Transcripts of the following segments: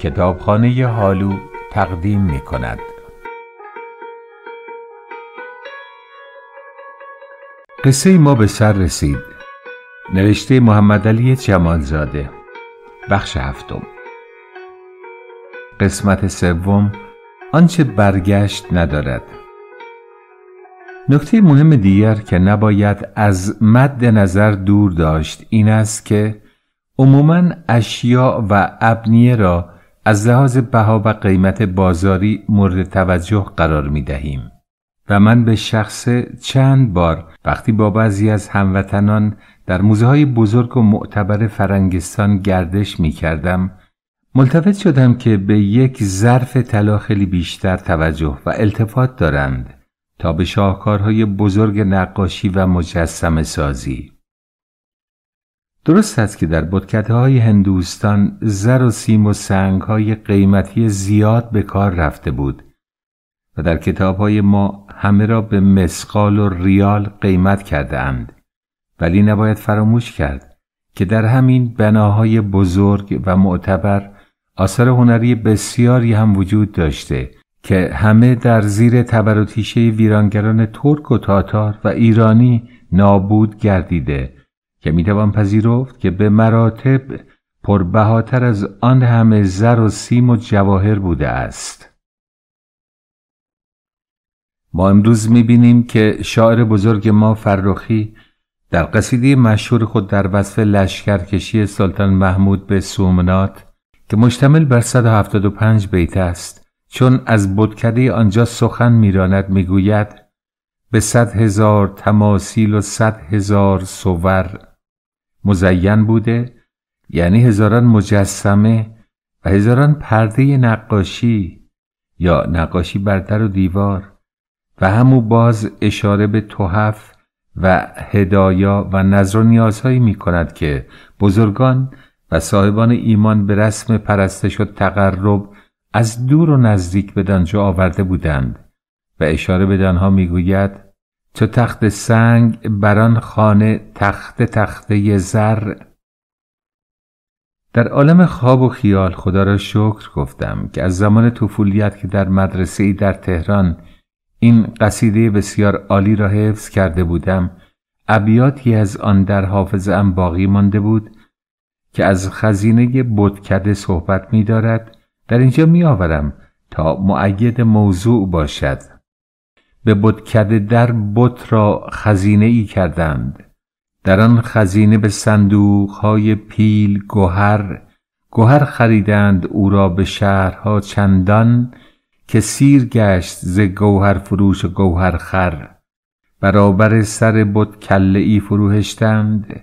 کتابخانه هالو تقدیم می کند. قصه ما به سر رسید نوشته محمد علی جمالزاده بخش هفتم قسمت سوم آنچه برگشت ندارد نکته مهم دیگر که نباید از مد نظر دور داشت این است که عموماً اشیاء و ابنیه را از لحاظ بها و قیمت بازاری مورد توجه قرار می دهیم و من به شخص چند بار وقتی با بعضی از هموطنان در موزه های بزرگ و معتبر فرنگستان گردش می کردم ملتفت شدم که به یک ظرف طلا خیلی بیشتر توجه و التفات دارند تا به شاهکارهای بزرگ نقاشی و مجسم سازی درست است که در بودکته های هندوستان زر و سیم و سنگ های قیمتی زیاد به کار رفته بود و در کتاب های ما همه را به مسقال و ریال قیمت کرده اند. ولی نباید فراموش کرد که در همین بناهای بزرگ و معتبر آثار هنری بسیاری هم وجود داشته که همه در زیر تبر و ویرانگران ترک و تاتار و ایرانی نابود گردیده که میتوان پذیرفت که به مراتب پربهاتر از آن همه زر و سیم و جواهر بوده است ما امروز میبینیم که شاعر بزرگ ما فرخی در قصیده مشهور خود در وصف لشکرکشی سلطان محمود به سومنات که مشتمل بر 175 بیت است چون از بودکده آنجا سخن میراند میگوید به صد هزار تماسیل و صد هزار صور مزین بوده یعنی هزاران مجسمه و هزاران پرده نقاشی یا نقاشی بر در و دیوار و همو باز اشاره به توحف و هدایا و نظر و نیازهایی می کند که بزرگان و صاحبان ایمان به رسم پرستش و تقرب از دور و نزدیک به آورده بودند و اشاره به می گوید چو تخت سنگ بران خانه تخت تخته زر در عالم خواب و خیال خدا را شکر گفتم که از زمان طفولیت که در مدرسه ای در تهران این قصیده بسیار عالی را حفظ کرده بودم ابیاتی از آن در حافظه باقی مانده بود که از خزینه بودکد صحبت می دارد در اینجا می آورم تا معید موضوع باشد به بتکده در بت را خزینه ای کردند در آن خزینه به های پیل گوهر گوهر خریدند او را به شهرها چندان که سیر گشت ز گوهر فروش گوهر خر برابر سر بت کله ای فروهشتند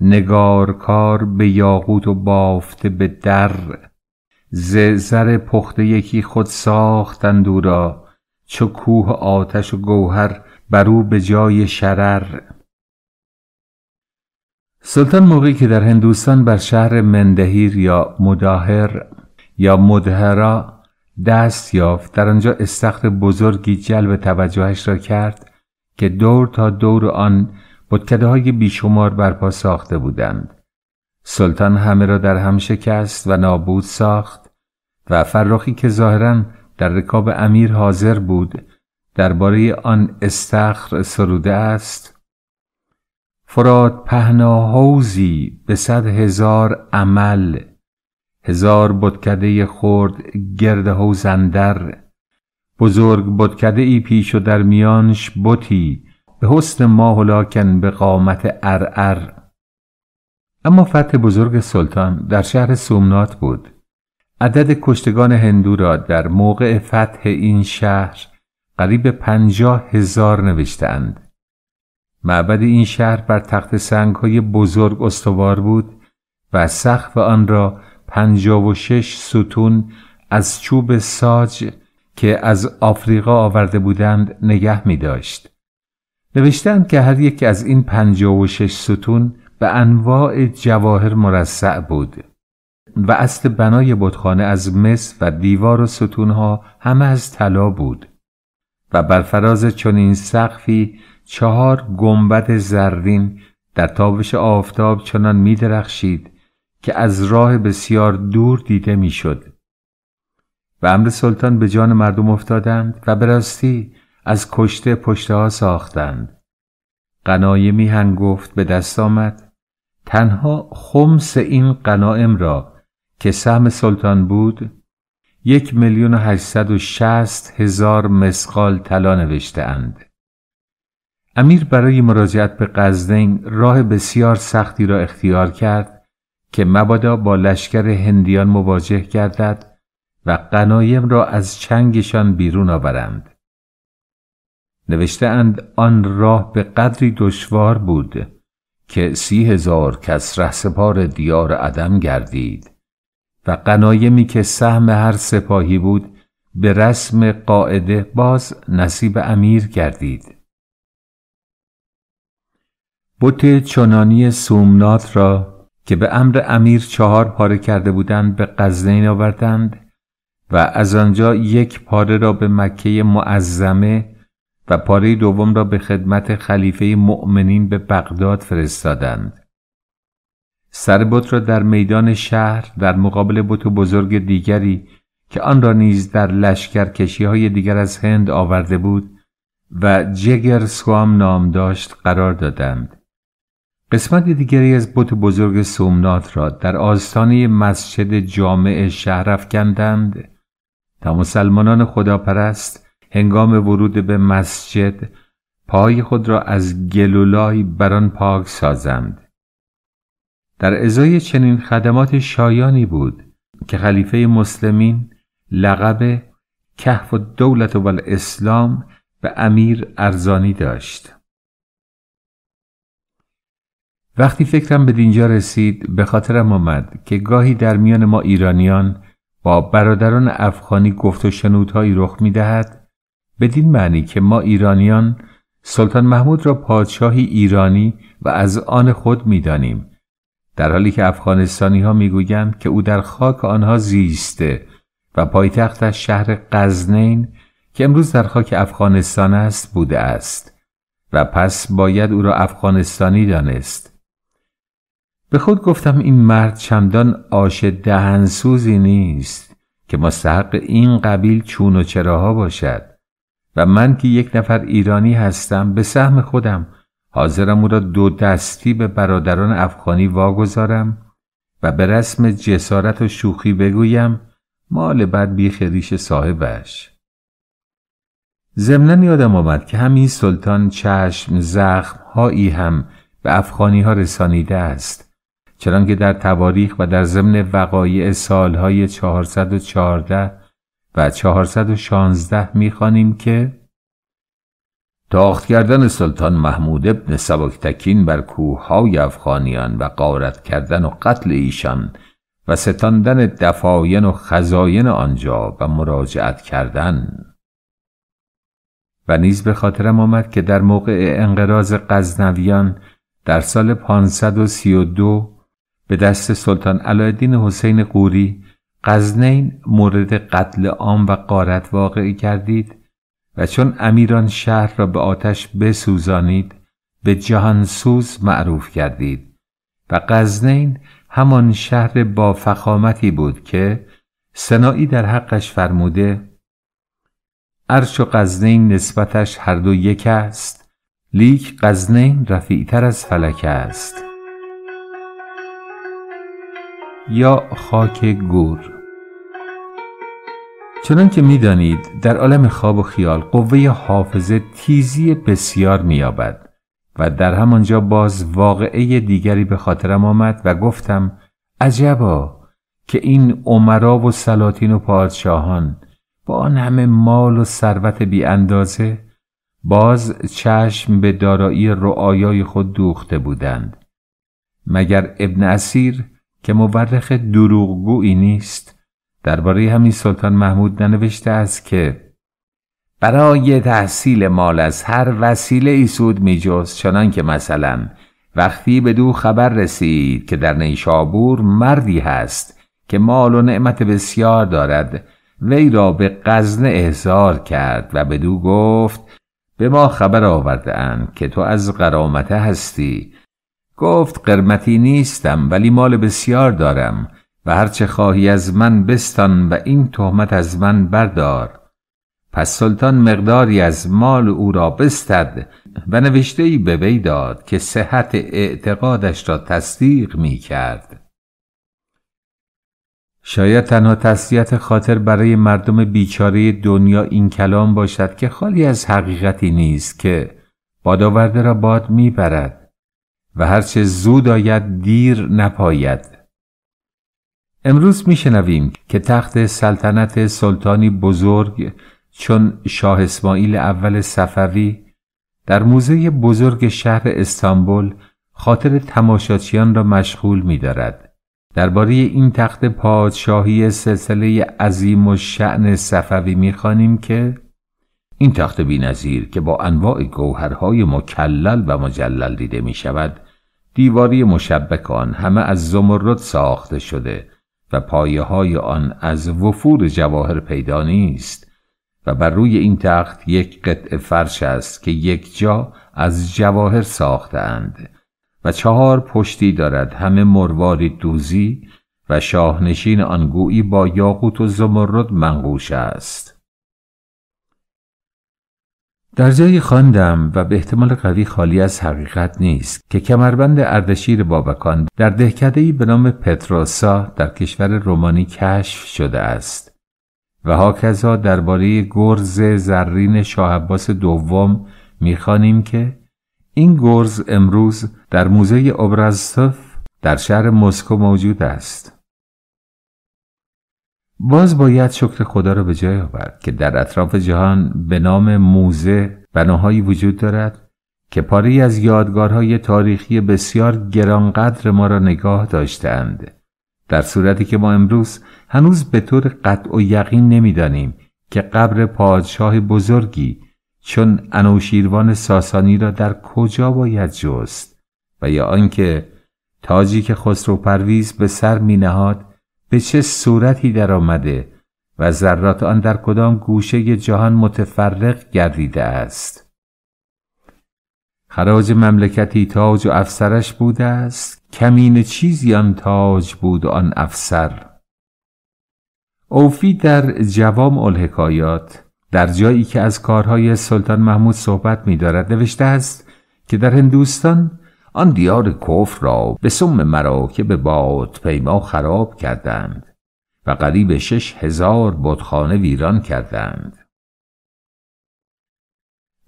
نگارکار به یاقوت و بافته به در ز زر پخته یکی خود ساختند او را چو کوه آتش و گوهر بر او به جای شرر سلطان موقعی که در هندوستان بر شهر مندهیر یا مداهر یا مدهرا دست یافت در آنجا استخر بزرگی جلب توجهش را کرد که دور تا دور آن بودکده های بیشمار برپا ساخته بودند سلطان همه را در هم شکست و نابود ساخت و فراخی که ظاهرا در رکاب امیر حاضر بود درباره آن استخر سروده است فراد پهنا حوزی به صد هزار عمل هزار بدکده خرد گرد و زندر بزرگ بدکده ای پیش و در میانش بطی به حسن ما به قامت ارعر اما فتح بزرگ سلطان در شهر سومنات بود عدد کشتگان هندو را در موقع فتح این شهر قریب پنجاه هزار نوشتند. معبد این شهر بر تخت سنگ های بزرگ استوار بود و سقف آن را پنجاه و شش ستون از چوب ساج که از آفریقا آورده بودند نگه می داشت. نوشتند که هر یک از این پنجاه و شش ستون به انواع جواهر مرسع بود. و اصل بنای بتخانه از مس و دیوار و ستونها همه از طلا بود و بر فراز چنین سقفی چهار گنبد زرین در تابش آفتاب چنان می درخشید که از راه بسیار دور دیده می شد. و امر سلطان به جان مردم افتادند و براستی از کشته پشته ها ساختند. قنای میهن گفت به دست آمد تنها خمس این قنایم را که سهم سلطان بود یک میلیون و هشتصد و شست هزار مسقال طلا نوشته اند. امیر برای مراجعت به قزدین راه بسیار سختی را اختیار کرد که مبادا با لشکر هندیان مواجه گردد و قنایم را از چنگشان بیرون آورند. نوشته اند آن راه به قدری دشوار بود که سی هزار کس رهسپار دیار عدم گردید و قنایمی که سهم هر سپاهی بود به رسم قاعده باز نصیب امیر گردید بت چنانی سومنات را که به امر امیر چهار پاره کرده بودند به قزنین آوردند و از آنجا یک پاره را به مکه معظمه و پاره دوم را به خدمت خلیفه مؤمنین به بغداد فرستادند سر بت را در میدان شهر در مقابل بت بزرگ دیگری که آن را نیز در لشکر کشی های دیگر از هند آورده بود و جگر سوام نام داشت قرار دادند. قسمت دیگری از بت بزرگ سومنات را در آستانه مسجد جامع شهر افکندند تا مسلمانان خداپرست هنگام ورود به مسجد پای خود را از گلولای بران پاک سازند. در ازای چنین خدمات شایانی بود که خلیفه مسلمین لقب کهف و دولت و اسلام به امیر ارزانی داشت وقتی فکرم به دینجا رسید به خاطرم آمد که گاهی در میان ما ایرانیان با برادران افغانی گفت و شنودهایی رخ می دهد بدین معنی که ما ایرانیان سلطان محمود را پادشاهی ایرانی و از آن خود می دانیم در حالی که افغانستانی ها میگویند که او در خاک آنها زیسته و پایتختش شهر قزنین که امروز در خاک افغانستان است بوده است و پس باید او را افغانستانی دانست به خود گفتم این مرد چندان آش دهنسوزی نیست که مستحق این قبیل چون و چراها باشد و من که یک نفر ایرانی هستم به سهم خودم حاضرم او را دو دستی به برادران افغانی واگذارم و به رسم جسارت و شوخی بگویم مال بعد صاحبش ضمنا یادم آمد که همین سلطان چشم زخم هایی هم به افغانی ها رسانیده است که در تواریخ و در ضمن وقایع سالهای 414 و 416 میخوانیم که تاخت کردن سلطان محمود ابن سبکتکین بر کوههای افغانیان و قارت کردن و قتل ایشان و ستاندن دفاین و خزاین آنجا و مراجعت کردن و نیز به خاطرم آمد که در موقع انقراض قزنویان در سال 532 به دست سلطان علایدین حسین قوری قزنین مورد قتل عام و قارت واقعی کردید و چون امیران شهر را به آتش بسوزانید به جهانسوز معروف کردید و قزنین همان شهر با فخامتی بود که سنایی در حقش فرموده ارش و قزنین نسبتش هر دو یک است لیک قزنین تر از فلک است یا خاک گور چنان که می در عالم خواب و خیال قوه حافظه تیزی بسیار مییابد و در همانجا باز واقعه دیگری به خاطرم آمد و گفتم عجبا که این عمرا و سلاطین و پادشاهان با آن همه مال و ثروت بی اندازه باز چشم به دارایی رعایای خود دوخته بودند مگر ابن اسیر که مورخ دروغگویی نیست درباره همین سلطان محمود ننوشته است که برای تحصیل مال از هر وسیله ای سود می جز چنان که مثلا وقتی به دو خبر رسید که در نیشابور مردی هست که مال و نعمت بسیار دارد وی را به قزن احضار کرد و به دو گفت به ما خبر آورده که تو از قرامته هستی گفت قرمتی نیستم ولی مال بسیار دارم و هرچه خواهی از من بستان و این تهمت از من بردار پس سلطان مقداری از مال او را بستد و نوشته ای به وی داد که صحت اعتقادش را تصدیق می کرد شاید تنها تصدیت خاطر برای مردم بیچاره دنیا این کلام باشد که خالی از حقیقتی نیست که بادآورده را باد میبرد و هرچه زود آید دیر نپاید امروز میشنویم که تخت سلطنت سلطانی بزرگ چون شاه اسماعیل اول صفوی در موزه بزرگ شهر استانبول خاطر تماشاچیان را مشغول می دارد. درباره این تخت پادشاهی سلسله عظیم و شعن صفوی میخوانیم که این تخت بینظیر که با انواع گوهرهای مکلل و مجلل دیده می شود دیواری مشبک آن همه از زمرد ساخته شده و پایه های آن از وفور جواهر پیدا نیست و بر روی این تخت یک قطع فرش است که یک جا از جواهر ساختند و چهار پشتی دارد همه مرواری دوزی و شاهنشین آنگویی با یاقوت و زمرد منقوش است در جایی خواندم و به احتمال قوی خالی از حقیقت نیست که کمربند اردشیر بابکان در دهکدهای به نام پتروسا در کشور رومانی کشف شده است و هاکزا درباره گرز زرین شاه دوم میخوانیم که این گرز امروز در موزه ابرازتف در شهر مسکو موجود است باز باید شکر خدا را به جای آورد که در اطراف جهان به نام موزه بناهایی وجود دارد که پاری از یادگارهای تاریخی بسیار گرانقدر ما را نگاه داشتند در صورتی که ما امروز هنوز به طور قطع و یقین نمیدانیم که قبر پادشاه بزرگی چون انوشیروان ساسانی را در کجا باید جست و یا آنکه تاجی که خسرو پرویز به سر می نهاد به چه صورتی در آمده و ذرات آن در کدام گوشه جهان متفرق گردیده است خراج مملکتی تاج و افسرش بوده است کمین چیزی آن تاج بود آن افسر اوفی در جوام الحکایات در جایی که از کارهای سلطان محمود صحبت می نوشته است که در هندوستان آن دیار کفر را به سم مراکب باد پیما خراب کردند و قریب شش هزار بتخانه ویران کردند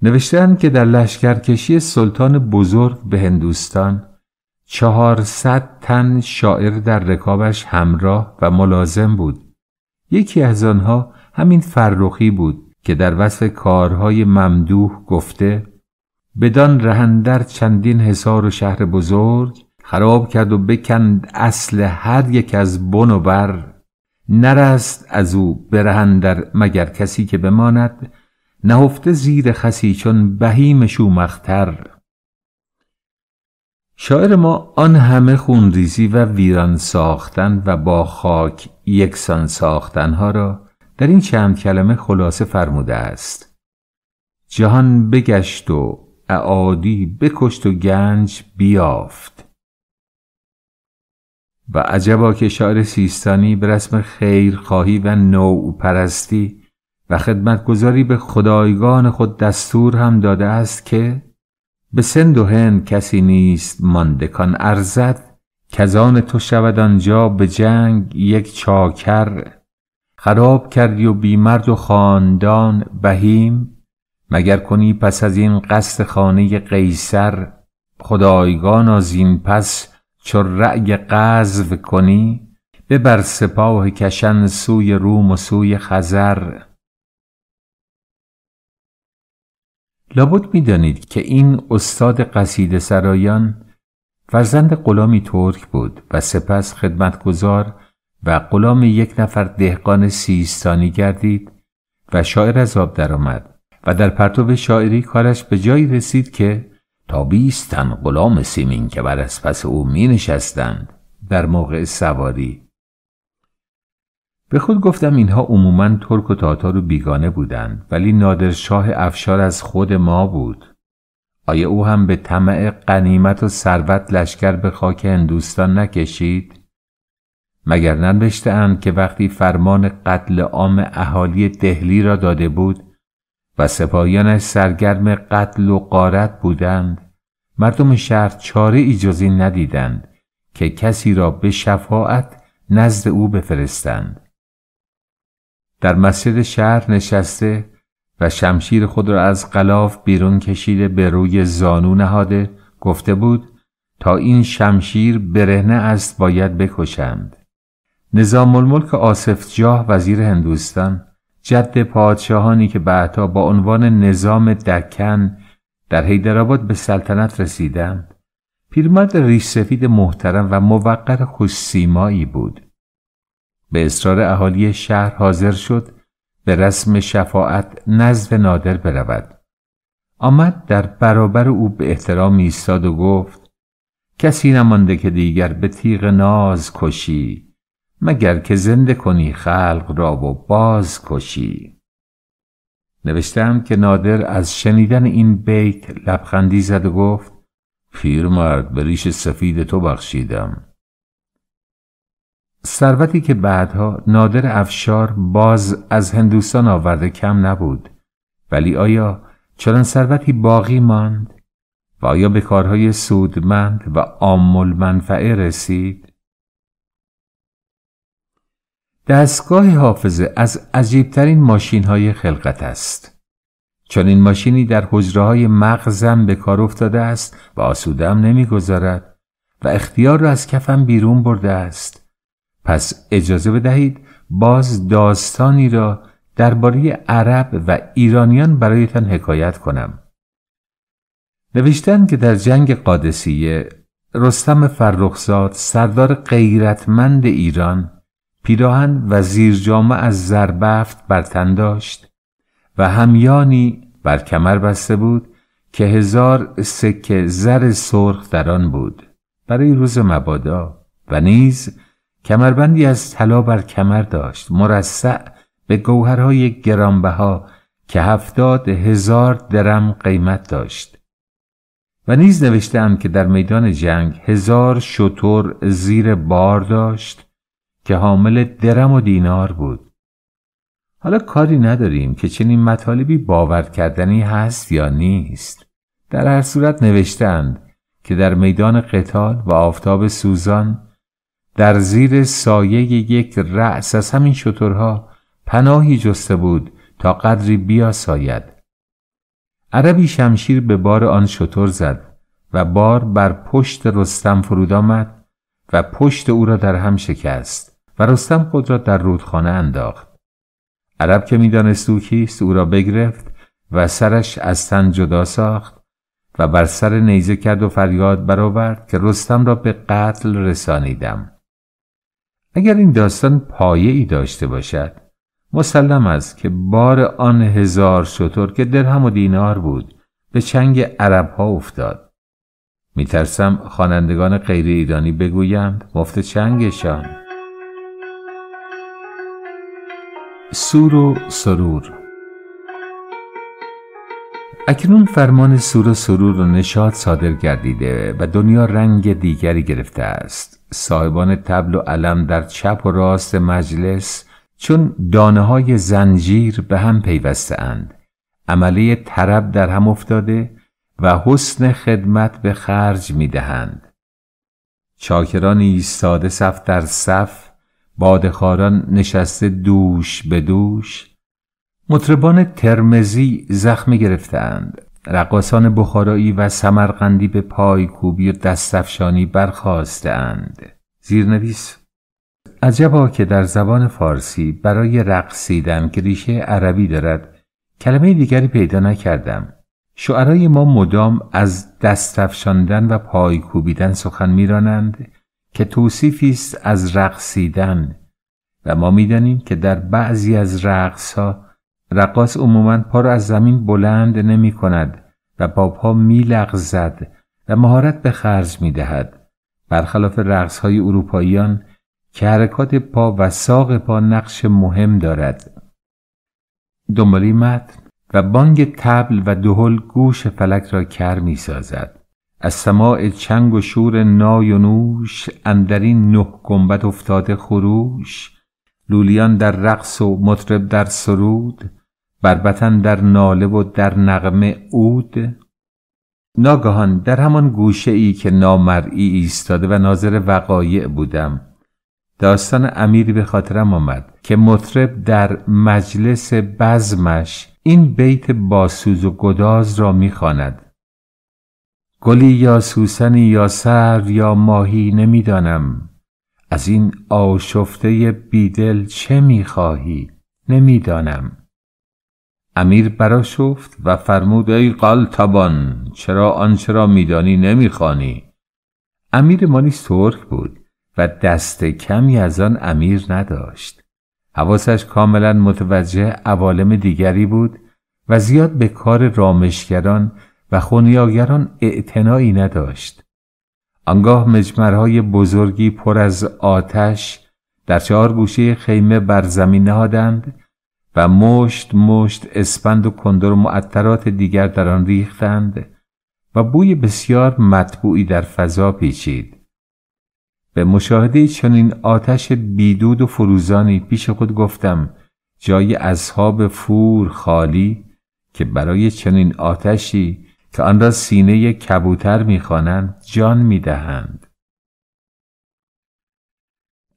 نوشتن که در لشکرکشی سلطان بزرگ به هندوستان چهارصد تن شاعر در رکابش همراه و ملازم بود یکی از آنها همین فرخی بود که در وصف کارهای ممدوح گفته بدان رهندر چندین حصار و شهر بزرگ خراب کرد و بکند اصل هر یک از بن و بر نرست از او برهندر مگر کسی که بماند نهفته زیر خسی چون بهیم شومختر شاعر ما آن همه خونریزی و ویران ساختن و با خاک یکسان ساختن ها را در این چند کلمه خلاصه فرموده است جهان بگشت و اعادی بکشت و گنج بیافت و عجبا که شاعر سیستانی به رسم خیرخواهی و نوع پرستی و خدمتگذاری به خدایگان خود دستور هم داده است که به سند و هند کسی نیست ماندکان ارزد کزان تو شود آنجا به جنگ یک چاکر خراب کردی و بیمرد و خاندان بهیم مگر کنی پس از این قصد خانه قیصر خدایگان از این پس چو رأی قذو کنی ببر سپاه کشن سوی روم و سوی خزر لابد میدانید که این استاد قصید سرایان فرزند غلامی ترک بود و سپس خدمتگزار و غلام یک نفر دهقان سیستانی گردید و شاعر از آب درآمد و در پرتو شاعری کارش به جایی رسید که تا بیستن غلام سیمین که بر از پس او می نشستند در موقع سواری به خود گفتم اینها عموما ترک و تاتار و بیگانه بودند ولی نادر شاه افشار از خود ما بود آیا او هم به طمع قنیمت و ثروت لشکر به خاک هندوستان نکشید مگر ننوشتهاند که وقتی فرمان قتل عام اهالی دهلی را داده بود و سپاهیانش سرگرم قتل و قارت بودند مردم شهر چاره ایجازی ندیدند که کسی را به شفاعت نزد او بفرستند در مسجد شهر نشسته و شمشیر خود را از قلاف بیرون کشیده به روی زانو نهاده گفته بود تا این شمشیر برهنه است باید بکشند نظام الملک آصف جاه وزیر هندوستان جد پادشاهانی که بعدها با عنوان نظام دکن در حیدرآباد به سلطنت رسیدند پیرمرد ریش سفید محترم و موقر سیمایی بود به اصرار اهالی شهر حاضر شد به رسم شفاعت نزد نادر برود آمد در برابر او به احترام ایستاد و گفت کسی نمانده که دیگر به تیغ ناز کشی مگر که زنده کنی خلق را و باز کشی نوشتم که نادر از شنیدن این بیت لبخندی زد و گفت پیرمرد به ریش سفید تو بخشیدم ثروتی که بعدها نادر افشار باز از هندوستان آورده کم نبود ولی آیا چنان ثروتی باقی ماند و آیا به کارهای سودمند و آمول منفعه رسید دستگاه حافظه از عجیبترین ماشین های خلقت است. چون این ماشینی در حجره های مغزم به کار افتاده است و آسودم نمیگذارد و اختیار را از کفم بیرون برده است. پس اجازه بدهید باز داستانی را درباره عرب و ایرانیان برایتان حکایت کنم. نوشتن که در جنگ قادسیه رستم فرخزاد سردار غیرتمند ایران پیراهن و زیرجامه از زربفت بر تن داشت و همیانی بر کمر بسته بود که هزار سکه زر سرخ در آن بود برای روز مبادا و نیز کمربندی از طلا بر کمر داشت مرصع به گوهرهای گرانبها که هفتاد هزار درم قیمت داشت و نیز نوشتم که در میدان جنگ هزار شطور زیر بار داشت که حامل درم و دینار بود حالا کاری نداریم که چنین مطالبی باور کردنی هست یا نیست در هر صورت نوشتند که در میدان قتال و آفتاب سوزان در زیر سایه یک رأس از همین شطورها پناهی جسته بود تا قدری بیاساید عربی شمشیر به بار آن شطور زد و بار بر پشت رستم فرود آمد و پشت او را در هم شکست و رستم خود را در رودخانه انداخت عرب که میدانست او کیست او را بگرفت و سرش از تن جدا ساخت و بر سر نیزه کرد و فریاد برآورد که رستم را به قتل رسانیدم اگر این داستان پایه ای داشته باشد مسلم است که بار آن هزار شطور که درهم و دینار بود به چنگ عرب ها افتاد میترسم خوانندگان غیر ایرانی بگویند مفت چنگشان سور و سرور اکنون فرمان سور و سرور و نشاد صادر گردیده و دنیا رنگ دیگری گرفته است صاحبان تبل و علم در چپ و راست مجلس چون دانه های زنجیر به هم پیوسته اند عمله طرب در هم افتاده و حسن خدمت به خرج میدهند چاکرانی ساده صف در صف بادخاران نشسته دوش به دوش مطربان ترمزی زخم گرفتند رقاسان بخارایی و سمرقندی به پایکوبی و دستفشانی برخواستند زیرنویس عجبا که در زبان فارسی برای رقصیدن که ریشه عربی دارد کلمه دیگری پیدا نکردم شعرای ما مدام از دستفشاندن و پایکوبیدن سخن میرانند که توصیفی است از رقصیدن و ما میدانیم که در بعضی از رقص ها رقاص عموما پا را از زمین بلند نمی کند و با پا می و مهارت به خرج می دهد. برخلاف رقص های اروپاییان که حرکات پا و ساق پا نقش مهم دارد. دنبالی مد و بانگ تبل و دهل گوش فلک را کر می سازد. از سماع چنگ و شور نای و نوش اندرین نه گنبت افتاده خروش لولیان در رقص و مطرب در سرود بربتن در ناله و در نغمه عود ناگهان در همان گوشه ای که نامرئی ایستاده و ناظر وقایع بودم داستان امیری به خاطرم آمد که مطرب در مجلس بزمش این بیت باسوز و گداز را میخواند گلی یا سوسنی یا سر یا ماهی نمیدانم از این آشفته بیدل چه میخواهی نمیدانم امیر براشفت و فرمود ای قلتبان چرا آنچه را میدانی نمیخوانی امیر مانی سرک بود و دست کمی از آن امیر نداشت حواسش کاملا متوجه عوالم دیگری بود و زیاد به کار رامشگران و خونیاگران اعتنایی نداشت. آنگاه مجمرهای بزرگی پر از آتش در چهار گوشه خیمه بر زمین نهادند و مشت مشت اسپند و کندر و معطرات دیگر در آن ریختند و بوی بسیار مطبوعی در فضا پیچید. به مشاهده چنین آتش بیدود و فروزانی پیش خود گفتم جای اصحاب فور خالی که برای چنین آتشی که آن را سینه کبوتر میخوانند جان میدهند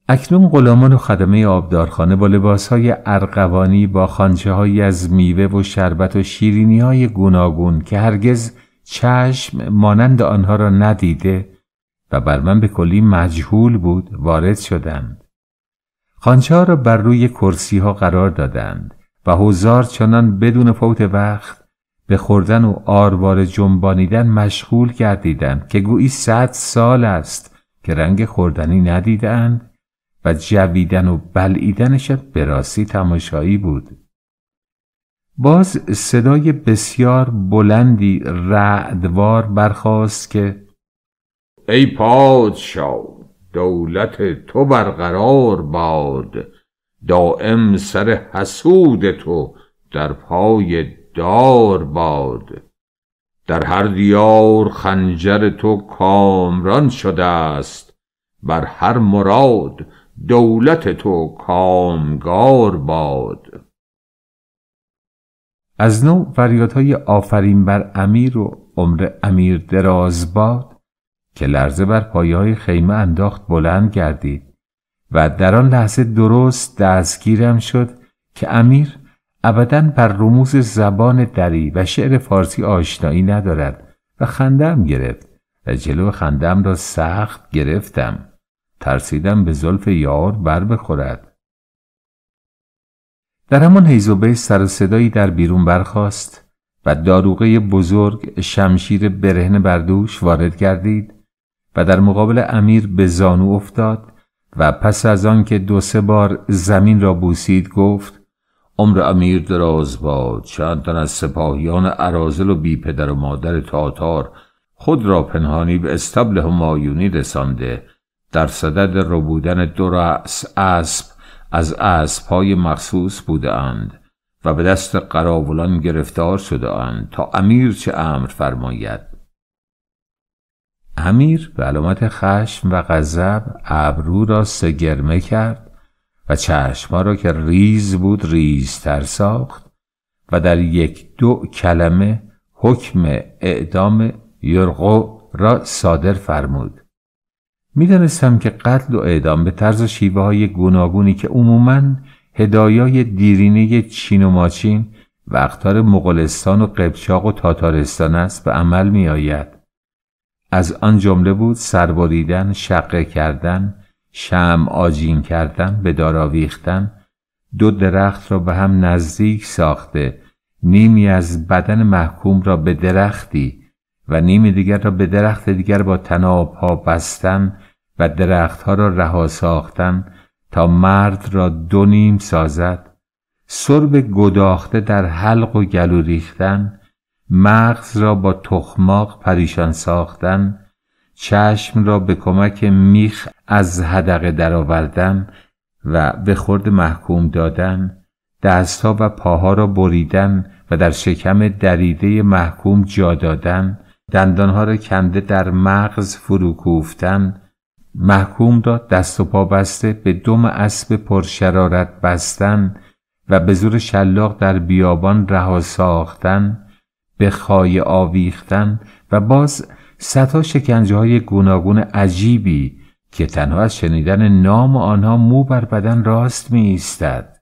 اکنون غلامان و خدمه آبدارخانه با لباسهای ارغوانی با خانچه های از میوه و شربت و شیرینی های گوناگون که هرگز چشم مانند آنها را ندیده و بر من به کلی مجهول بود وارد شدند. خانچه ها را بر روی کرسی ها قرار دادند و هزار چنان بدون فوت وقت به خوردن و آروار جنبانیدن مشغول گردیدند که گویی صد سال است که رنگ خوردنی ندیدند و جویدن و بلعیدنش به راستی تماشایی بود باز صدای بسیار بلندی رعدوار برخاست که ای پادشاه دولت تو برقرار باد دائم سر حسود تو در پای دار باد در هر دیار خنجر تو کامران شده است بر هر مراد دولت تو کامگار باد از نو فریادهای آفرین بر امیر و عمر امیر دراز باد که لرزه بر پایه خیمه انداخت بلند گردید و در آن لحظه درست دستگیرم شد که امیر ابدا بر رموز زبان دری و شعر فارسی آشنایی ندارد و خندم گرفت و جلو خندم را سخت گرفتم ترسیدم به ظلف یار بر بخورد در همان هیزوبه سر صدایی در بیرون برخواست و داروغه بزرگ شمشیر برهن بردوش وارد گردید و در مقابل امیر به زانو افتاد و پس از آن که دو سه بار زمین را بوسید گفت عمر امیر دراز باد چند تن از سپاهیان عرازل و بی پدر و مادر تاتار خود را پنهانی به استبل همایونی رسانده در صدد ربودن دو رأس اسب از اسبهای مخصوص بوده و به دست قراولان گرفتار شده اند تا امیر چه امر فرماید امیر به علامت خشم و غضب ابرو را سگرمه کرد و چشمها را که ریز بود ریزتر ساخت و در یک دو کلمه حکم اعدام یرغو را صادر فرمود میدانستم که قتل و اعدام به طرز و شیوه های گوناگونی که عموما هدایای دیرینه چین و ماچین و اختار مغولستان و قبچاق و تاتارستان است به عمل می آید. از آن جمله بود سربریدن، شقه کردن، شم آجین کردن به دار دو درخت را به هم نزدیک ساخته نیمی از بدن محکوم را به درختی و نیمی دیگر را به درخت دیگر با تناب ها بستن و درختها را رها ساختن تا مرد را دو نیم سازد سرب گداخته در حلق و گلو ریختن مغز را با تخماق پریشان ساختن چشم را به کمک میخ از هدقه درآوردن و به خورد محکوم دادن دستها و پاها را بریدن و در شکم دریده محکوم جا دادن دندانها را کنده در مغز فرو کوفتن محکوم را دست و پا بسته به دم اسب پرشرارت بستن و به زور شلاق در بیابان رها ساختن به خای آویختن و باز صدها شکنجه های گوناگون عجیبی که تنها از شنیدن نام آنها مو بر بدن راست می ایستد.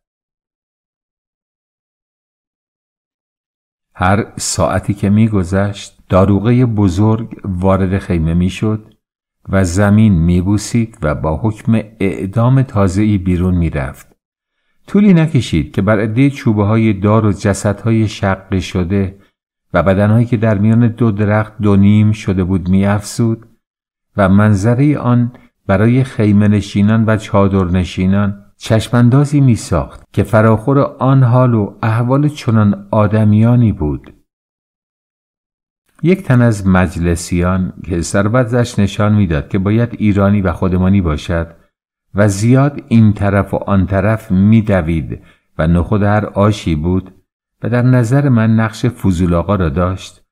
هر ساعتی که میگذشت داروغه بزرگ وارد خیمه میشد و زمین بوسید و با حکم اعدام تازه‌ای بیرون رفت. طولی نکشید که بر عده چوبه های دار و های شقه شده و بدنهایی که در میان دو درخت دو نیم شده بود میافزود و منظره آن برای خیمه نشینان و چادرنشینان چشمندازی می ساخت که فراخور آن حال و احوال چنان آدمیانی بود یک تن از مجلسیان که سربزش نشان میداد که باید ایرانی و خودمانی باشد و زیاد این طرف و آن طرف میدوید و نخود هر آشی بود و در نظر من نقش فضول آقا را داشت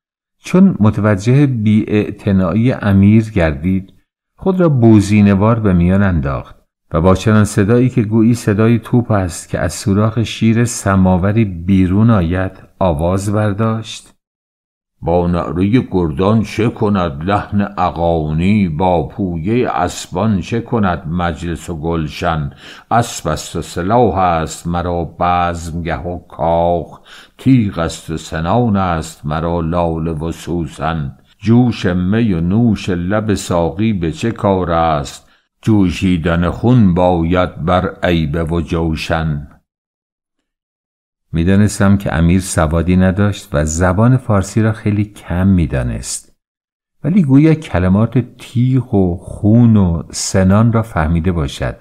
چون متوجه بی امیر گردید خود را بوزینوار به میان انداخت و با چنان صدایی که گویی صدای توپ است که از سوراخ شیر سماوری بیرون آید آواز برداشت با نعره گردان چه کند لحن اقانی با پویه اسبان چه کند مجلس و گلشن اسب است و سلاح است مرا بزمگه و کاخ تیغ است و سنان است مرا لال و سوسن جوش می و نوش لب ساقی به چه کار است جوشیدن خون باید بر عیبه و جوشن میدانستم که امیر سوادی نداشت و زبان فارسی را خیلی کم میدانست ولی گویا کلمات تیغ و خون و سنان را فهمیده باشد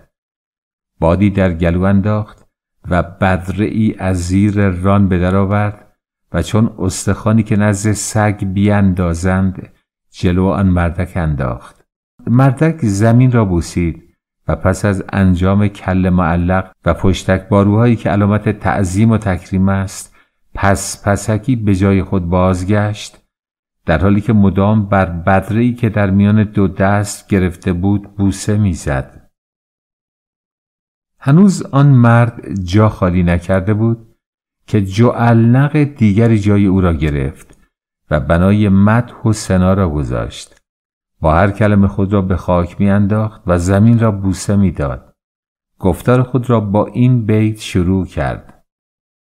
بادی در گلو انداخت و بدرعی از زیر ران به در آورد و چون استخوانی که نزد سگ بیاندازند جلو آن مردک انداخت مردک زمین را بوسید و پس از انجام کل معلق و پشتک باروهایی که علامت تعظیم و تکریم است پس پسکی به جای خود بازگشت در حالی که مدام بر بدری که در میان دو دست گرفته بود بوسه میزد. هنوز آن مرد جا خالی نکرده بود که جعلنق دیگری جای او را گرفت و بنای مدح و سنا را گذاشت با هر کلمه خود را به خاک انداخت و زمین را بوسه میداد گفتار خود را با این بیت شروع کرد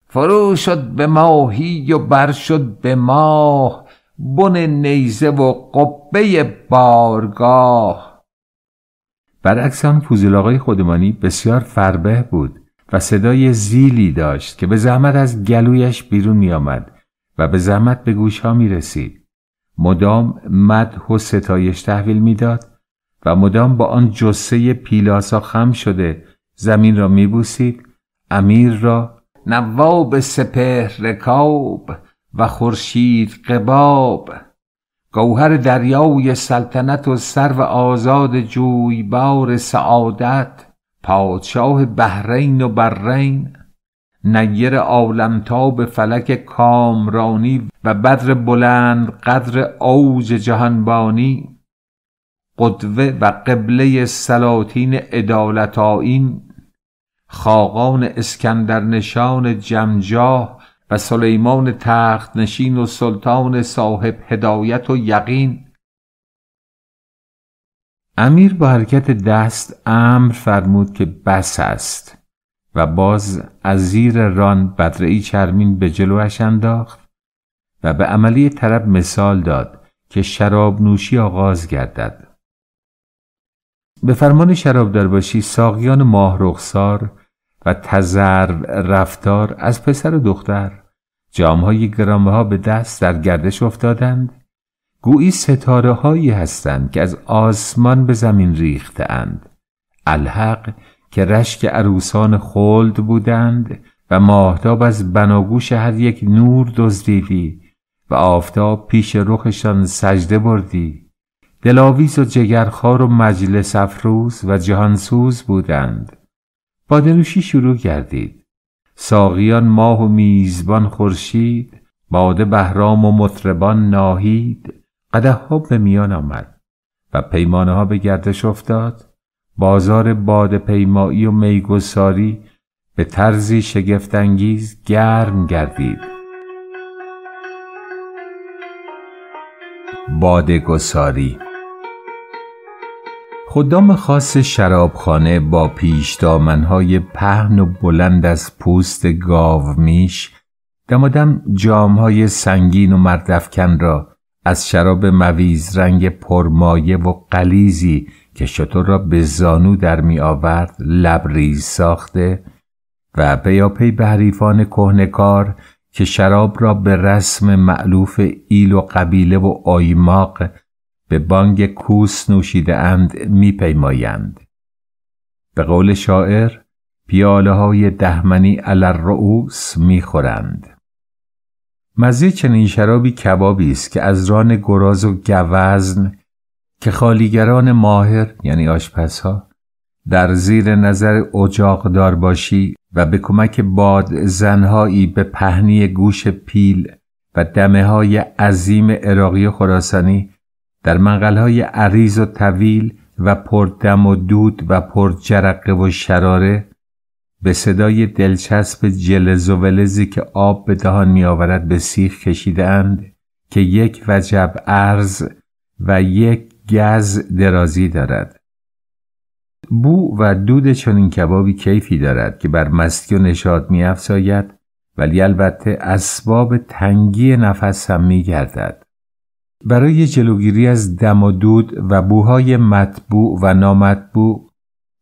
فرو شد به ماهی و بر شد به ماه بن نیزه و قبه بارگاه برعکس آن آقای خودمانی بسیار فربه بود و صدای زیلی داشت که به زحمت از گلویش بیرون می آمد و به زحمت به گوش ها می رسید. مدام مدح و ستایش تحویل میداد و مدام با آن جسه پیلاسا خم شده زمین را میبوسید امیر را نواب سپهر رکاب و خورشید قباب گوهر دریای سلطنت و سر و آزاد جویبار سعادت پادشاه بهرین و برین نیر به فلک کامرانی و بدر بلند قدر اوج جهانبانی قدوه و قبله سلاطین ادالت خاقان اسکندر نشان جمجاه و سلیمان تخت نشین و سلطان صاحب هدایت و یقین امیر با حرکت دست امر فرمود که بس است و باز از زیر ران بدرعی چرمین به جلوش انداخت و به عملی طرب مثال داد که شراب نوشی آغاز گردد به فرمان درباشی ساقیان ماه رخسار و تزر رفتار از پسر و دختر جامهای گرامه ها به دست در گردش افتادند گویی ستاره هایی هستند که از آسمان به زمین ریخته اند الحق که رشک عروسان خلد بودند و ماهتاب از بناگوش هر یک نور دزدیدی و آفتاب پیش رخشان سجده بردی دلاویز و جگرخار و مجلس افروز و جهانسوز بودند با شروع کردید ساقیان ماه و میزبان خورشید باده بهرام و مطربان ناهید قده ها به میان آمد و پیمانه ها به گردش افتاد بازار باد پیمایی و میگساری به طرزی شگفتانگیز گرم گردید بادگساری خدام خاص شرابخانه با پیش دامنهای پهن و بلند از پوست گاو میش دمادم جامهای سنگین و مردفکن را از شراب مویز رنگ پرمایه و قلیزی که شطور را به زانو در می آورد لبریز ساخته و پیاپی به حریفان کهنکار که شراب را به رسم معلوف ایل و قبیله و آیماق به بانگ کوس نوشیده اند می پیمایند. به قول شاعر پیاله های دهمنی علر رؤوس می خورند. چنین شرابی کبابی است که از ران گراز و گوزن که خالیگران ماهر یعنی آشپزها در زیر نظر دار باشی و به کمک باد زنهایی به پهنی گوش پیل و دمه های عظیم عراقی خراسانی در منقل های عریض و طویل و دم و دود و پر جرقه و شراره به صدای دلچسب جلز و ولزی که آب به دهان می آورد به سیخ کشیدند که یک وجب عرض و یک گز درازی دارد بو و دود چنین کبابی کیفی دارد که بر مستی و نشاط افساید ولی البته اسباب تنگی نفس هم میگردد برای جلوگیری از دم و دود و بوهای مطبوع و نامطبوع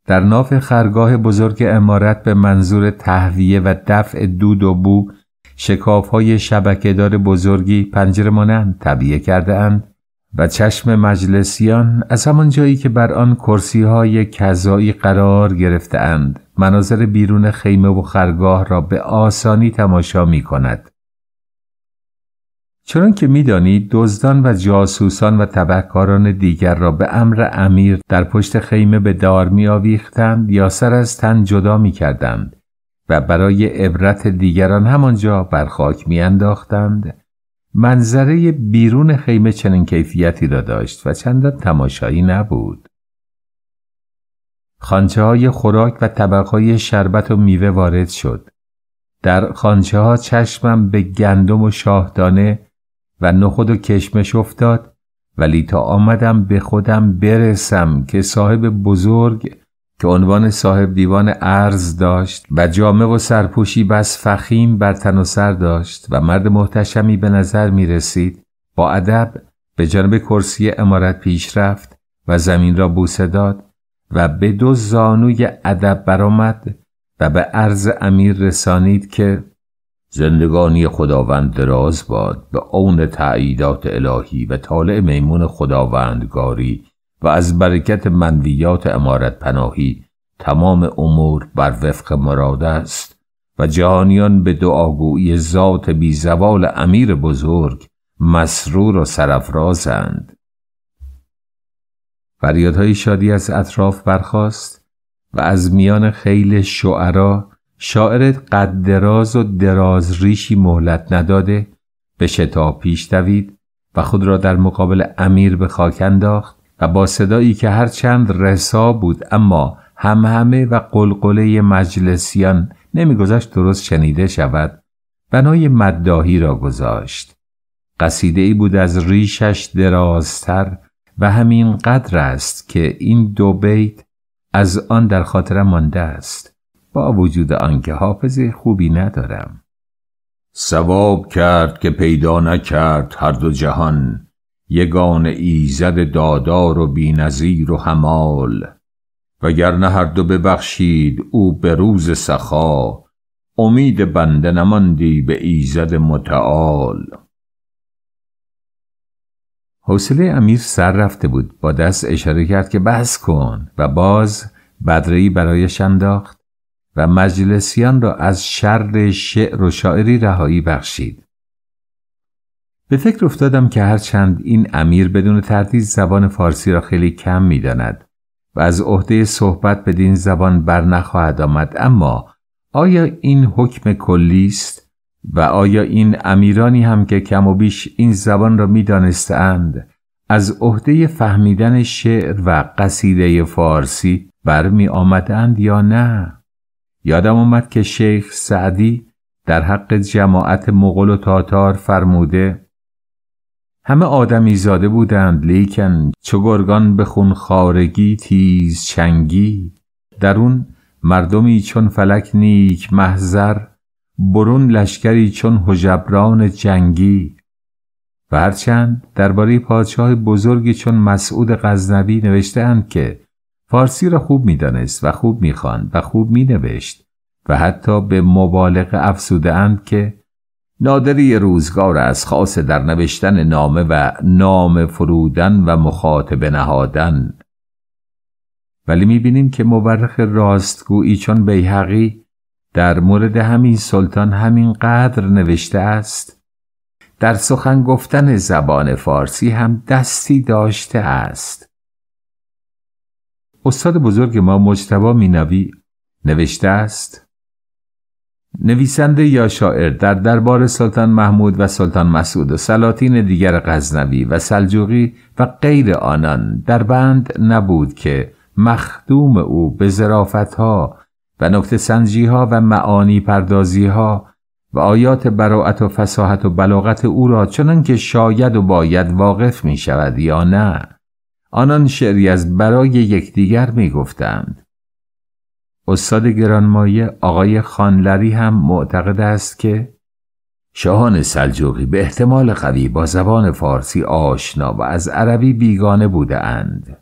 در ناف خرگاه بزرگ امارت به منظور تهویه و دفع دود و بو شکاف های دار بزرگی پنجره مانند طبیعه کرده اند و چشم مجلسیان از همان جایی که بر آن کرسی های کذایی قرار گرفتهاند مناظر بیرون خیمه و خرگاه را به آسانی تماشا می کند. چون که میدانید دزدان و جاسوسان و تبهکاران دیگر را به امر امیر در پشت خیمه به دار می آویختند یا سر از تن جدا می کردند و برای عبرت دیگران همانجا بر خاک می انداختند منظره بیرون خیمه چنین کیفیتی را داشت و چندان تماشایی نبود. خانچه های خوراک و طبق های شربت و میوه وارد شد. در خانچه ها چشمم به گندم و شاهدانه و نخود و کشمش افتاد ولی تا آمدم به خودم برسم که صاحب بزرگ که عنوان صاحب دیوان عرض داشت و جامه و سرپوشی بس فخیم بر تن و سر داشت و مرد محتشمی به نظر می رسید با ادب به جانب کرسی امارت پیش رفت و زمین را بوسه داد و به دو زانوی ادب برآمد و به عرض امیر رسانید که زندگانی خداوند دراز باد به اون تعییدات الهی و طالع میمون خداوندگاری و از برکت منویات امارت پناهی تمام امور بر وفق مراد است و جهانیان به دعاگویی ذات زوال امیر بزرگ مسرور و سرفرازند فریادهای شادی از اطراف برخاست و از میان خیل شعرا شاعر قد دراز و دراز ریشی مهلت نداده به شتاب پیش دوید و خود را در مقابل امیر به خاک انداخت و با صدایی که هرچند رسا بود اما همه و قلقله مجلسیان نمیگذاشت درست شنیده شود بنای مدداهی را گذاشت قصیده ای بود از ریشش درازتر و همین قدر است که این دو بیت از آن در خاطر مانده است با وجود آنکه حافظ خوبی ندارم سواب کرد که پیدا نکرد هر دو جهان یگان ایزد دادار و بینظیر و همال وگرنه هر دو ببخشید او به روز سخا امید بنده نماندی به ایزد متعال حوصله امیر سر رفته بود با دست اشاره کرد که بس کن و باز بدرهی برایش انداخت و مجلسیان را از شر شعر و شاعری رهایی بخشید به فکر افتادم که هرچند این امیر بدون تردید زبان فارسی را خیلی کم می داند و از عهده صحبت دین زبان بر نخواهد آمد اما آیا این حکم کلی است و آیا این امیرانی هم که کم و بیش این زبان را می دانستند از عهده فهمیدن شعر و قصیده فارسی می آمدند یا نه؟ یادم آمد که شیخ سعدی در حق جماعت مغول و تاتار فرموده همه آدمی زاده بودند لیکن چو گرگان به خارگی تیز چنگی درون مردمی چون فلک نیک محذر برون لشکری چون حجبران جنگی و هرچند درباره پادشاه بزرگی چون مسعود غزنوی نوشتهاند که فارسی را خوب میدانست و خوب میخواند و خوب مینوشت و حتی به مبالغه اند که نادری روزگار از خاص در نوشتن نامه و نام فرودن و مخاطب نهادن ولی میبینیم که مورخ راستگویی چون بیحقی در مورد همین سلطان همین قدر نوشته است در سخن گفتن زبان فارسی هم دستی داشته است استاد بزرگ ما مجتبا مینوی نوشته است نویسنده یا شاعر در دربار سلطان محمود و سلطان مسعود و سلاطین دیگر غزنوی و سلجوقی و غیر آنان در بند نبود که مخدوم او به ها و سنجی ها و معانی پردازیها و آیات براعت و فساحت و بلاغت او را چنان که شاید و باید واقف می شود یا نه آنان شعری از برای یکدیگر می گفتند استاد گرانمایه آقای خانلری هم معتقد است که شاهان سلجوقی به احتمال قوی با زبان فارسی آشنا و از عربی بیگانه بوده اند.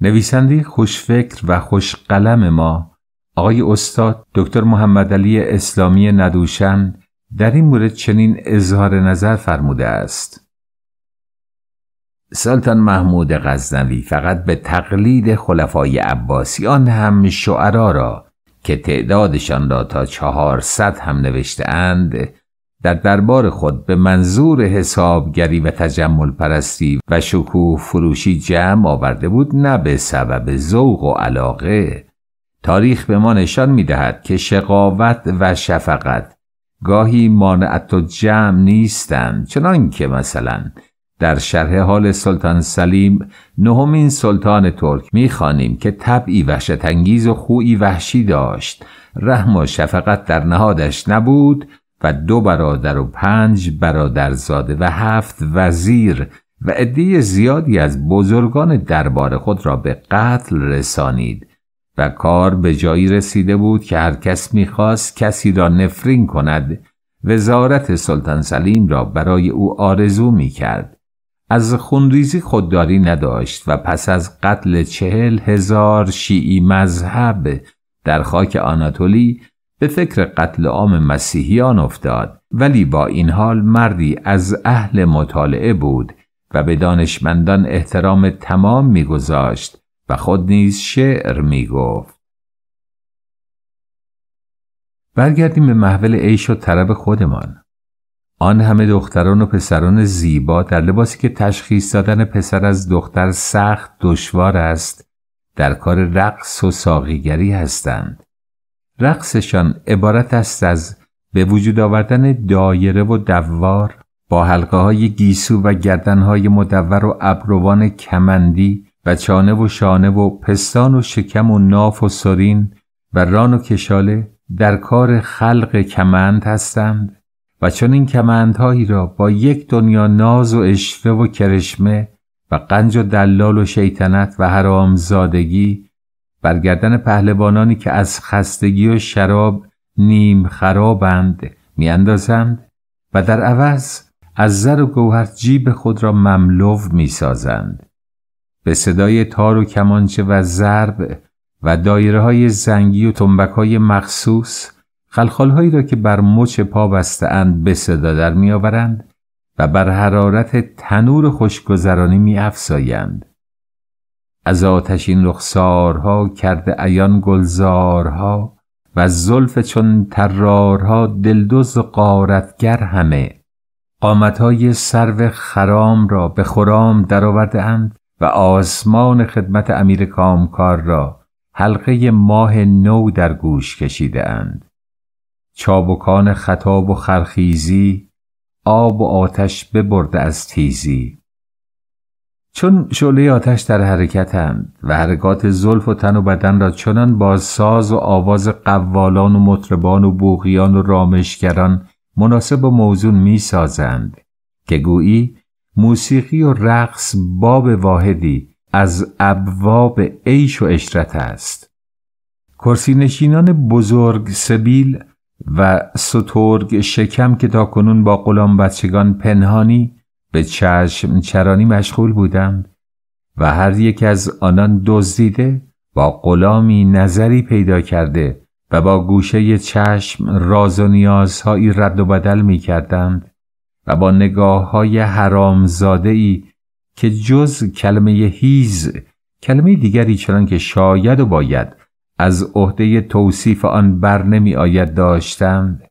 نویسنده خوشفکر و خوشقلم ما آقای استاد دکتر محمد اسلامی ندوشن در این مورد چنین اظهار نظر فرموده است. سلطان محمود غزنوی فقط به تقلید خلفای عباسیان هم شعرا را که تعدادشان را تا چهارصد هم نوشته اند در دربار خود به منظور حسابگری و تجمل پرستی و شکوه فروشی جمع آورده بود نه به سبب ذوق و علاقه تاریخ به ما نشان می دهد که شقاوت و شفقت گاهی مانعت و جمع نیستند چنان که مثلا در شرح حال سلطان سلیم نهمین سلطان ترک میخوانیم که طبعی وحشتانگیز و خویی وحشی داشت رحم و شفقت در نهادش نبود و دو برادر و پنج زاده و هفت وزیر و عده زیادی از بزرگان دربار خود را به قتل رسانید و کار به جایی رسیده بود که هر کس میخواست کسی را نفرین کند وزارت سلطان سلیم را برای او آرزو میکرد از خونریزی خودداری نداشت و پس از قتل چهل هزار شیعی مذهب در خاک آناتولی به فکر قتل عام مسیحیان افتاد ولی با این حال مردی از اهل مطالعه بود و به دانشمندان احترام تمام میگذاشت و خود نیز شعر میگفت برگردیم به محول عیش و طرب خودمان آن همه دختران و پسران زیبا در لباسی که تشخیص دادن پسر از دختر سخت دشوار است در کار رقص و ساقیگری هستند رقصشان عبارت است از به وجود آوردن دایره و دوار با حلقه های گیسو و گردن های مدور و ابروان کمندی و چانه و شانه و پستان و شکم و ناف و سرین و ران و کشاله در کار خلق کمند هستند و چون این کمندهایی را با یک دنیا ناز و اشوه و کرشمه و قنج و دلال و شیطنت و حرامزادگی برگردن پهلوانانی که از خستگی و شراب نیم خرابند میاندازند و در عوض از زر و گوهر جیب خود را مملو میسازند به صدای تار و کمانچه و ضرب و دایره های زنگی و تنبک های مخصوص خلخالهایی را که بر مچ پا اند به صدا در میآورند و بر حرارت تنور خوشگذرانی افسایند از آتشین رخسارها کرده عیان گلزارها و زلف چون ترارها دلدوز و قارتگر همه قامتهای سرو خرام را به خرام درآورده اند و آسمان خدمت امیر کامکار را حلقه ماه نو در گوش کشیده اند. چابکان خطاب و خرخیزی آب و آتش ببرده از تیزی چون شعله آتش در حرکتند و حرکات زلف و تن و بدن را چنان با ساز و آواز قوالان و مطربان و بوغیان و رامشگران مناسب و موزون می سازند که گویی موسیقی و رقص باب واحدی از ابواب عیش و اشرت است نشینان بزرگ سبیل و سترگ شکم که تا کنون با غلام بچگان پنهانی به چشم چرانی مشغول بودند و هر یک از آنان دزدیده با غلامی نظری پیدا کرده و با گوشه چشم راز و نیازهایی رد و بدل می کردند و با نگاه های زاده ای که جز کلمه هیز کلمه دیگری چنان که شاید و باید از عهده توصیف آن بر نمی آید داشتند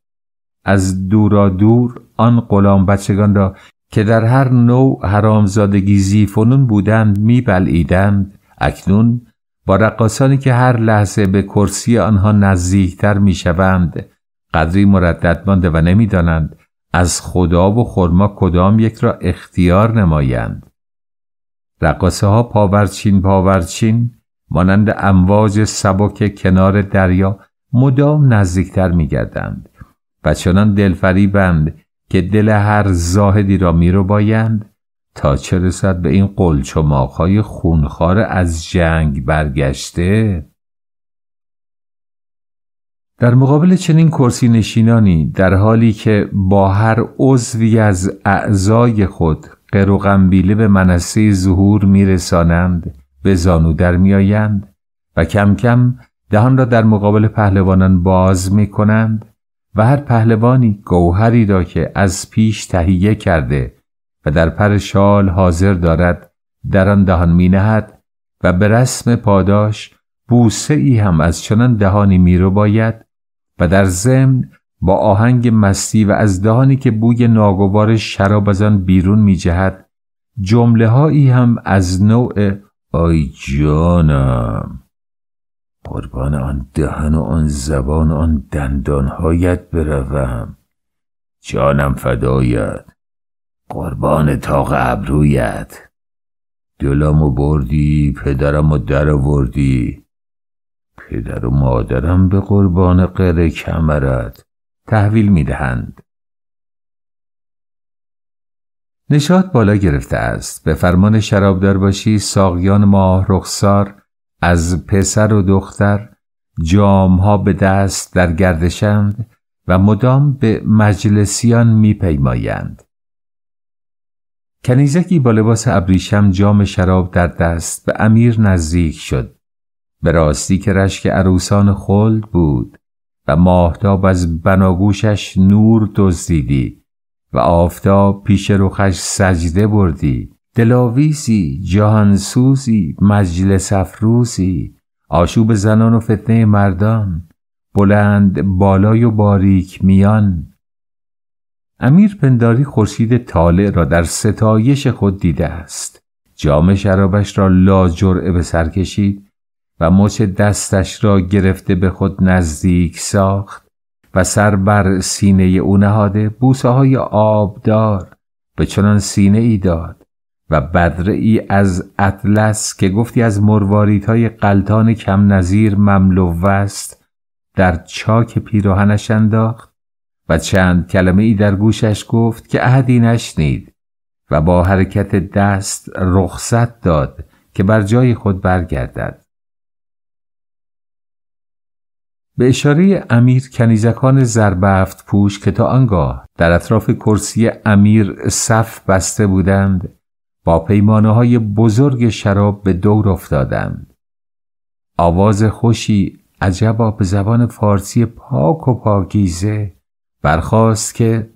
از دورا دور آن قلام بچگان را که در هر نوع حرامزادگی زیفونون بودند میبلعیدند اکنون با رقاسانی که هر لحظه به کرسی آنها نزدیکتر شوند قدری مردد مانده و نمی دانند از خدا و خرما کدام یک را اختیار نمایند رقاسه ها پاورچین پاورچین مانند امواج سبک کنار دریا مدام نزدیکتر می گردند و چنان دلفریبند که دل هر زاهدی را می رو بایند تا چه رسد به این ماخای خونخوار از جنگ برگشته در مقابل چنین کرسی نشینانی در حالی که با هر عضوی از اعضای خود قروغنبیله به منصه ظهور میرسانند به زانو در آیند و کم کم دهان را در مقابل پهلوانان باز می کنند و هر پهلوانی گوهری را که از پیش تهیه کرده و در پر شال حاضر دارد در آن دهان می نهد و به رسم پاداش بوسه ای هم از چنان دهانی می رو باید و در ضمن با آهنگ مستی و از دهانی که بوی ناگوار شراب از آن بیرون می جهد جمله هایی هم از نوع آی جانم قربان آن دهن و آن زبان و آن دندانهایت بروم جانم فدایت قربان تاق ابرویت و بردی پدرمو در وردی پدر و مادرم به قربان قره کمرت تحویل میدهند نشاط بالا گرفته است به فرمان شرابدار باشی ساقیان ماه رخسار از پسر و دختر جامها به دست در گردشند و مدام به مجلسیان پیمایند. کنیزکی با لباس ابریشم جام شراب در دست به امیر نزدیک شد به راستی که رشک عروسان خلد بود و ماهتاب از بناگوشش نور دزدیدی و آفتاب پیش روخش سجده بردی دلاویسی جهانسوزی مجلس افروزی آشوب زنان و فتنه مردان بلند بالای و باریک میان امیر پنداری خورشید طالع را در ستایش خود دیده است جام شرابش را لاجرعه به سر کشید و مچ دستش را گرفته به خود نزدیک ساخت و سر بر سینه او نهاده بوسه های آبدار به چنان سینه ای داد و بدره ای از اطلس که گفتی از مرواریت های قلطان کم نظیر است در چاک پیراهنش انداخت و چند کلمه ای در گوشش گفت که احدی نشنید و با حرکت دست رخصت داد که بر جای خود برگردد به اشاره امیر کنیزکان زربفت پوش که تا آنگاه در اطراف کرسی امیر صف بسته بودند با پیمانه های بزرگ شراب به دور افتادند. آواز خوشی عجبا به زبان فارسی پاک و پاکیزه برخواست که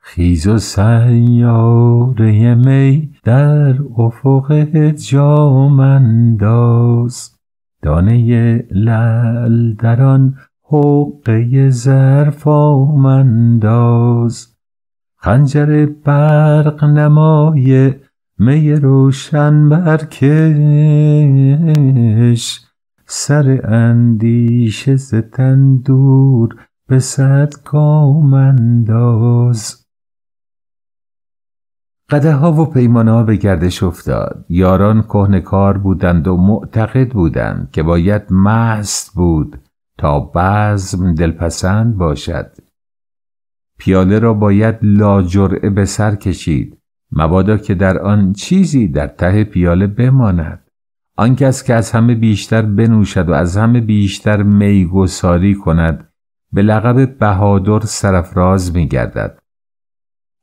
خیز و سیاره می در افق جامنداز دانه لل دران آن حقه ظرف منداز خنجر برق نمای می روشن برکش سر اندیشه زتن دور به صد کام قده ها و پیمانه ها به گردش افتاد یاران کهنه کار بودند و معتقد بودند که باید مست بود تا بزم دلپسند باشد پیاله را باید لاجرعه به سر کشید مبادا که در آن چیزی در ته پیاله بماند آن کس که از همه بیشتر بنوشد و از همه بیشتر میگساری کند به لقب بهادر سرفراز میگردد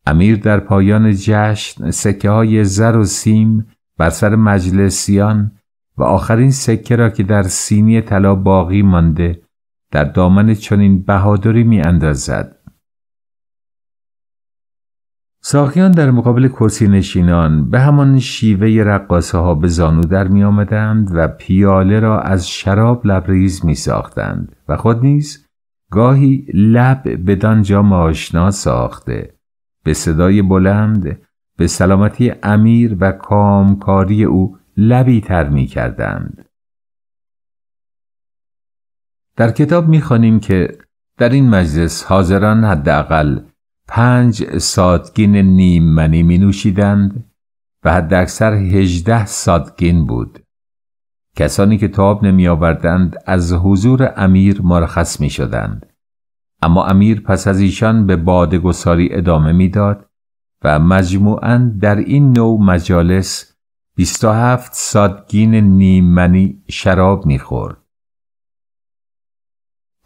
امیر در پایان جشن سکه های زر و سیم بر سر مجلسیان و آخرین سکه را که در سینی طلا باقی مانده در دامن چنین بهادری می اندازد. ساخیان در مقابل کرسی نشینان به همان شیوه رقاصه ها به زانو در می آمدند و پیاله را از شراب لبریز می ساختند و خود نیز گاهی لب بدان جام آشنا ساخته به صدای بلند به سلامتی امیر و کامکاری او لبی تر می کردند. در کتاب می خوانیم که در این مجلس حاضران حداقل پنج سادگین نیم منی می نوشیدند و حد اکثر هجده سادگین بود. کسانی که تاب نمی آوردند از حضور امیر مرخص می شدند. اما امیر پس از ایشان به بادگساری ادامه میداد و مجموعا در این نوع مجالس 27 سادگین نیمنی شراب میخورد.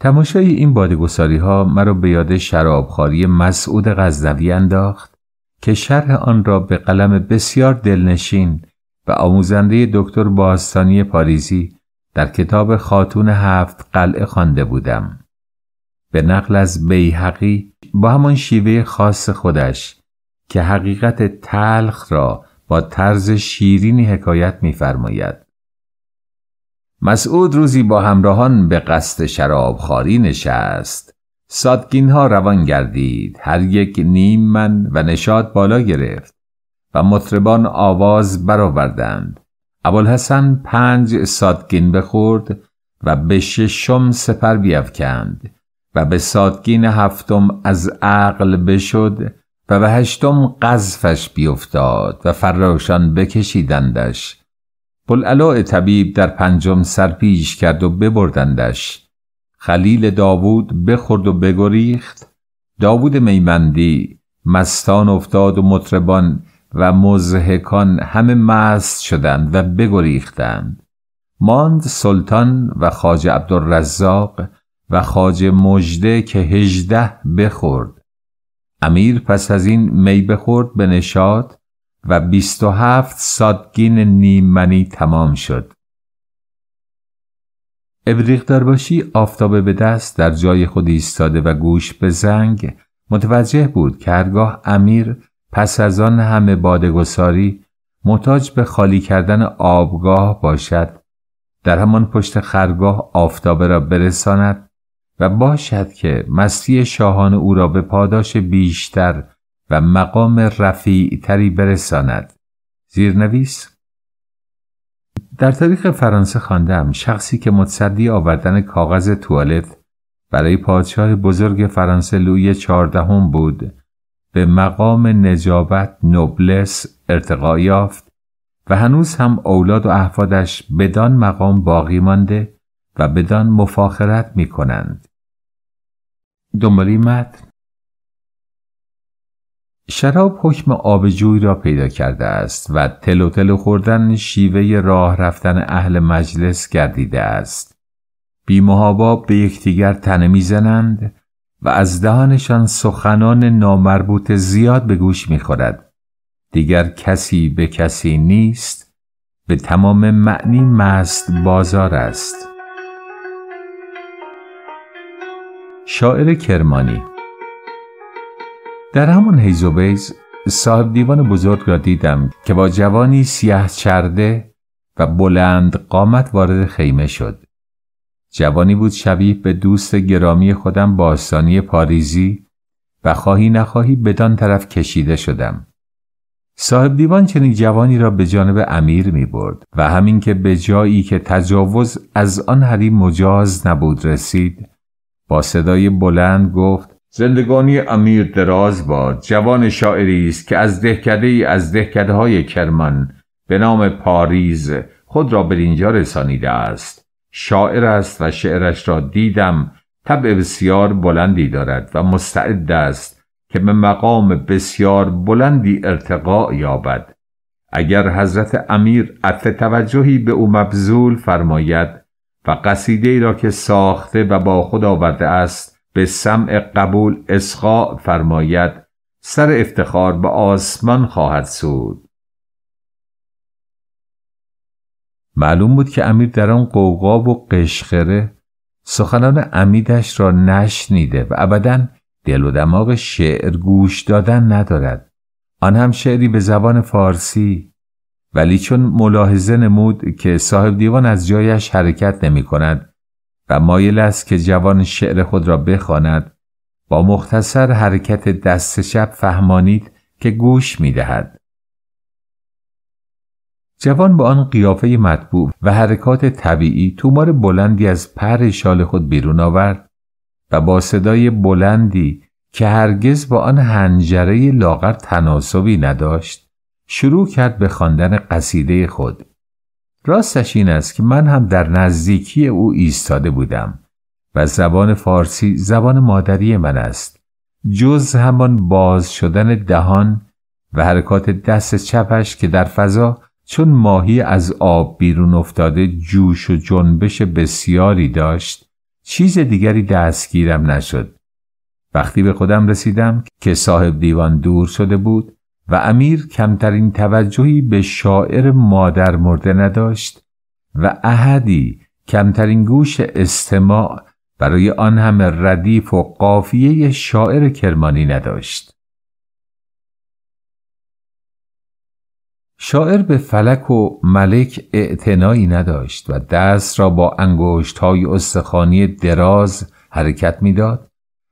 تماشای این بادگساری ها مرا به یاد شرابخواری مسعود غزنوی انداخت که شرح آن را به قلم بسیار دلنشین و آموزنده دکتر باستانی پاریزی در کتاب خاتون هفت قلعه خوانده بودم. به نقل از بیهقی با همان شیوه خاص خودش که حقیقت تلخ را با طرز شیرینی حکایت می‌فرماید. مسعود روزی با همراهان به قصد شرابخواری نشست. سادگین ها روان گردید. هر یک نیم من و نشاد بالا گرفت و مطربان آواز برآوردند. ابوالحسن پنج سادگین بخورد و به ششم سپر بیفکند. و به سادگین هفتم از عقل بشد و به هشتم قذفش بیفتاد و فراشان بکشیدندش بلعلاء طبیب در پنجم سرپیش کرد و ببردندش خلیل داوود بخورد و بگریخت داوود میمندی مستان افتاد و مطربان و مزهکان همه مست شدند و بگریختند ماند سلطان و خاج عبدالرزاق و خاج مجده که هجده بخورد امیر پس از این می بخورد به و بیست و هفت سادگین نیمنی تمام شد ابریق درباشی آفتابه به دست در جای خود ایستاده و گوش به زنگ متوجه بود که هرگاه امیر پس از آن همه بادگساری متاج به خالی کردن آبگاه باشد در همان پشت خرگاه آفتابه را برساند و باشد که مستی شاهان او را به پاداش بیشتر و مقام رفیع تری برساند. زیرنویس در تاریخ فرانسه خواندم شخصی که متصدی آوردن کاغذ توالت برای پادشاه بزرگ فرانسه لوی چهاردهم بود به مقام نجابت نوبلس ارتقا یافت و هنوز هم اولاد و احفادش بدان مقام باقی مانده و بدان مفاخرت می کنند. دنبالی شراب حکم آب جوی را پیدا کرده است و تلو تلو خوردن شیوه راه رفتن اهل مجلس گردیده است. بیمهابا به یکدیگر تنه میزنند و از دهانشان سخنان نامربوط زیاد به گوش میخورد. دیگر کسی به کسی نیست به تمام معنی مست بازار است. شاعر کرمانی در همون هیز صاحب دیوان بزرگ را دیدم که با جوانی سیاه چرده و بلند قامت وارد خیمه شد. جوانی بود شبیه به دوست گرامی خودم باستانی پاریزی و خواهی نخواهی بدان طرف کشیده شدم. صاحب دیوان چنین جوانی را به جانب امیر می برد و همین که به جایی که تجاوز از آن حریم مجاز نبود رسید با صدای بلند گفت زندگانی امیر دراز با جوان شاعری است که از دهکده ای از دهکده های کرمان به نام پاریز خود را به اینجا رسانیده است شاعر است و شعرش را دیدم طبع بسیار بلندی دارد و مستعد است که به مقام بسیار بلندی ارتقا یابد اگر حضرت امیر عطف توجهی به او مبذول فرماید و قصیده ای را که ساخته و با خود آورده است به سمع قبول اسخاء فرماید سر افتخار به آسمان خواهد سود معلوم بود که امیر در آن قوقا و قشخره سخنان امیدش را نشنیده و ابدا دل و دماغ شعر گوش دادن ندارد آن هم شعری به زبان فارسی ولی چون ملاحظه نمود که صاحب دیوان از جایش حرکت نمی کند و مایل است که جوان شعر خود را بخواند با مختصر حرکت دست شب فهمانید که گوش می دهد. جوان با آن قیافه مطبوع و حرکات طبیعی تومار بلندی از پر شال خود بیرون آورد و با صدای بلندی که هرگز با آن هنجره لاغر تناسبی نداشت شروع کرد به خواندن قصیده خود راستش این است که من هم در نزدیکی او ایستاده بودم و زبان فارسی زبان مادری من است جز همان باز شدن دهان و حرکات دست چپش که در فضا چون ماهی از آب بیرون افتاده جوش و جنبش بسیاری داشت چیز دیگری دستگیرم نشد وقتی به خودم رسیدم که صاحب دیوان دور شده بود و امیر کمترین توجهی به شاعر مادر مرده نداشت و احدی کمترین گوش استماع برای آن همه ردیف و قافیه شاعر کرمانی نداشت. شاعر به فلک و ملک اعتنایی نداشت و دست را با انگوشت های استخانی دراز حرکت میداد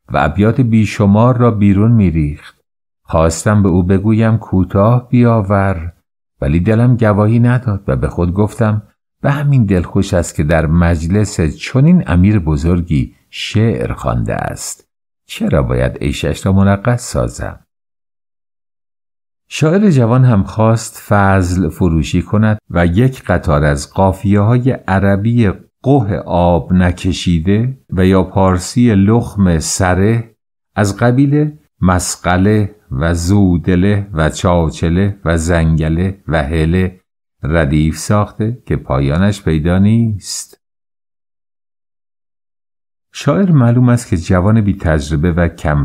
و ابیات بیشمار را بیرون میریخت خواستم به او بگویم کوتاه بیاور ولی دلم گواهی نداد و به خود گفتم به همین دلخوش است که در مجلس چنین امیر بزرگی شعر خوانده است چرا باید ایشش را منقص سازم شاعر جوان هم خواست فضل فروشی کند و یک قطار از قافیه های عربی قه آب نکشیده و یا پارسی لخم سره از قبیله مسقله و زودله و چاچله و زنگله و هله ردیف ساخته که پایانش پیدا نیست شاعر معلوم است که جوان بی تجربه و کم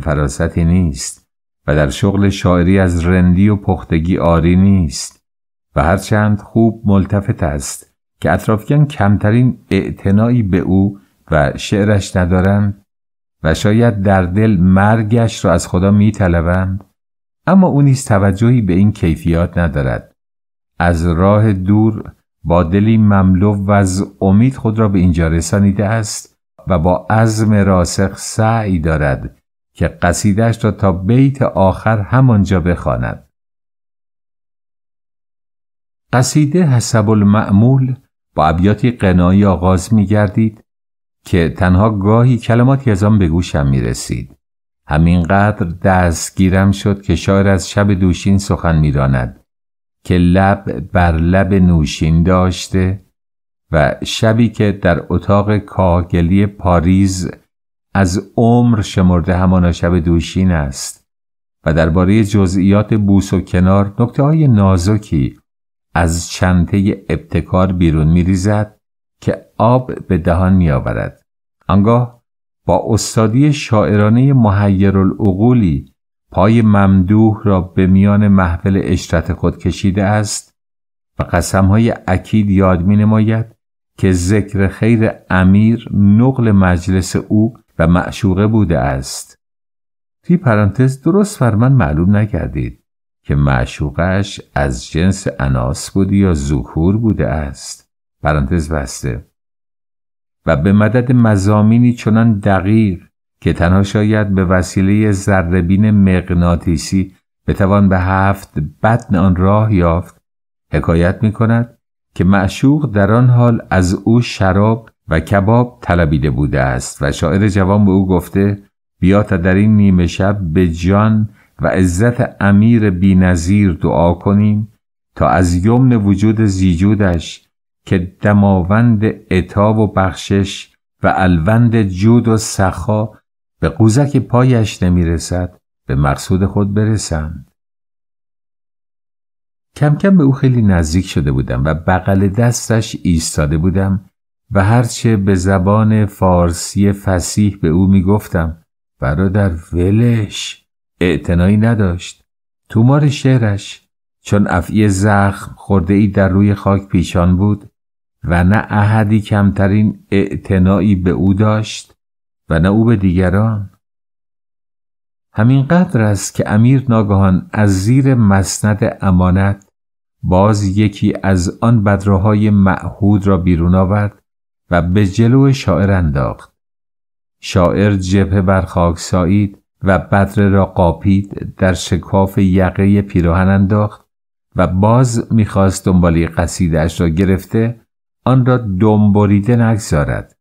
نیست و در شغل شاعری از رندی و پختگی آری نیست و هرچند خوب ملتفت است که اطرافیان کمترین اعتنایی به او و شعرش ندارند و شاید در دل مرگش را از خدا می طلبند اما او نیز توجهی به این کیفیات ندارد از راه دور با دلی مملو و از امید خود را به اینجا رسانیده است و با عزم راسخ سعی دارد که قصیدش را تا بیت آخر همانجا بخواند. قصیده حسب المعمول با ابیاتی قنایی آغاز می گردید که تنها گاهی کلماتی از آن به گوشم می رسید. همینقدر دستگیرم شد که شاعر از شب دوشین سخن میراند که لب بر لب نوشین داشته و شبی که در اتاق کاگلی پاریز از عمر شمرده همان شب دوشین است و درباره جزئیات بوس و کنار نکته های نازکی از چنته ابتکار بیرون می ریزد که آب به دهان می آورد. آنگاه با استادی شاعرانه محیرالعقولی پای ممدوح را به میان محفل اشرت خود کشیده است و قسمهای اکید یاد می نماید که ذکر خیر امیر نقل مجلس او و معشوقه بوده است. توی پرانتز درست فرمان معلوم نکردید که معشوقش از جنس اناس بود یا ظهور بوده است. پرانتز بسته و به مدد مزامینی چنان دقیق که تنها شاید به وسیله ذربین مغناطیسی بتوان به هفت بدن آن راه یافت حکایت می کند که معشوق در آن حال از او شراب و کباب طلبیده بوده است و شاعر جوان به او گفته بیا تا در این نیمه شب به جان و عزت امیر بینظیر دعا کنیم تا از یمن وجود زیجودش که دماوند اتاب و بخشش و الوند جود و سخا به قوزک پایش نمی به مقصود خود برسند. کم کم به او خیلی نزدیک شده بودم و بغل دستش ایستاده بودم و هرچه به زبان فارسی فسیح به او می گفتم برادر ولش اعتنایی نداشت تومار شعرش چون افعی زخم خورده ای در روی خاک پیشان بود و نه احدی کمترین اعتنایی به او داشت و نه او به دیگران همینقدر است که امیر ناگهان از زیر مسند امانت باز یکی از آن بدرههای معهود را بیرون آورد و به جلو شاعر انداخت شاعر جبه بر خاک سایید و بدره را قاپید در شکاف یقه پیراهن انداخت و باز میخواست دنبالی قصیدش را گرفته آن را دنبریده نگذارد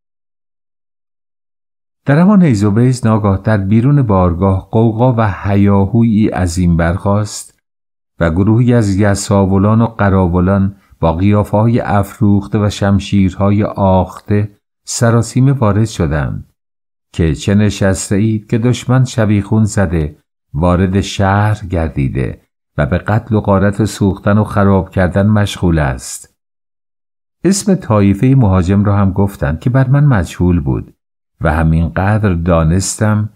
در همان بیز ناگاه در بیرون بارگاه قوقا و از عظیم برخواست و گروهی از یساولان و قراولان با قیافه های افروخته و شمشیرهای آخته سراسیمه وارد شدند که چه نشسته اید که دشمن شبیخون زده وارد شهر گردیده و به قتل و قارت و سوختن و خراب کردن مشغول است اسم طایفه مهاجم را هم گفتند که بر من مجهول بود و همینقدر دانستم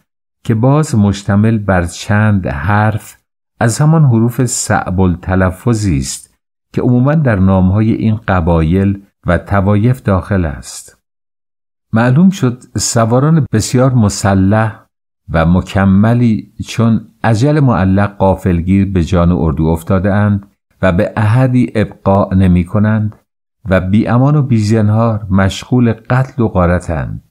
که باز مشتمل بر چند حرف از همان حروف صعب التلفظی است که عموما در نامهای این قبایل و توایف داخل است معلوم شد سواران بسیار مسلح و مکملی چون عجل معلق قافلگیر به جان اردو افتاده اند و به احدی ابقا نمی کنند و بیامان و بیزنهار مشغول قتل و قارتند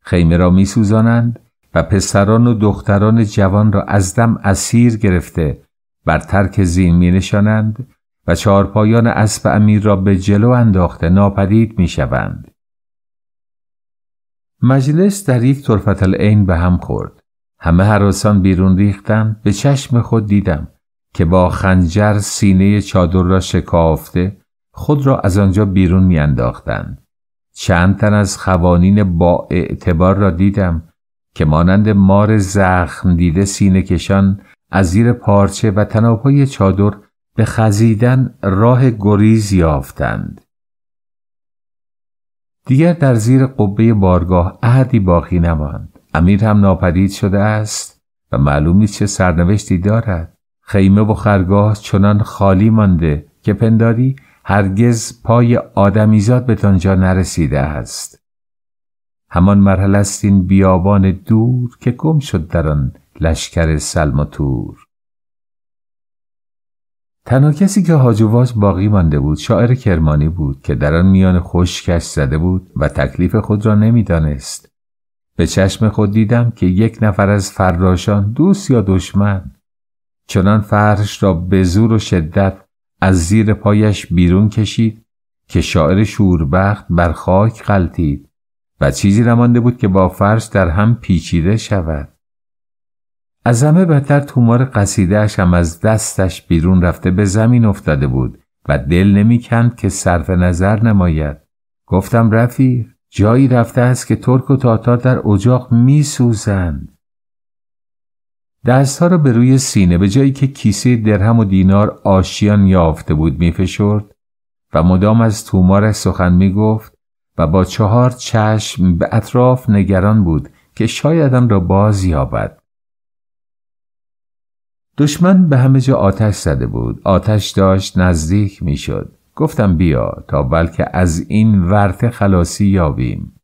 خیمه را میسوزانند و پسران و دختران جوان را از دم اسیر گرفته بر ترک زین می نشانند و چهارپایان اسب امیر را به جلو انداخته ناپدید می شوند. مجلس در یک طرفت به هم خورد. همه حراسان بیرون ریختند به چشم خود دیدم که با خنجر سینه چادر را شکافته خود را از آنجا بیرون میانداختند. چند تن از خوانین با اعتبار را دیدم که مانند مار زخم دیده سینه کشان از زیر پارچه و تنابهای چادر به خزیدن راه گریز یافتند. دیگر در زیر قبه بارگاه عهدی باقی نماند. امیر هم ناپدید شده است و معلوم نیست چه سرنوشتی دارد. خیمه و خرگاه چنان خالی مانده که پنداری هرگز پای آدمیزاد به تانجا نرسیده است همان مرحله است این بیابان دور که گم شد در آن لشکر سلم و تور تنها کسی که هاجواز باقی مانده بود شاعر کرمانی بود که در آن میان خشکش زده بود و تکلیف خود را نمیدانست به چشم خود دیدم که یک نفر از فراشان دوست یا دشمن چنان فرش را به زور و شدت از زیر پایش بیرون کشید که شاعر شوربخت بر خاک غلطید و چیزی رمانده بود که با فرش در هم پیچیده شود از همه بدتر تومار قصیدهش هم از دستش بیرون رفته به زمین افتاده بود و دل کند که صرف نظر نماید گفتم رفیق جایی رفته است که ترک و تاتار در اجاق سوزند دستها را به روی سینه به جایی که کیسه درهم و دینار آشیان یافته بود میفشرد و مدام از تومار سخن میگفت و با چهار چشم به اطراف نگران بود که شایدم را باز یابد دشمن به همه جا آتش زده بود آتش داشت نزدیک میشد گفتم بیا تا بلکه از این ورطه خلاصی یابیم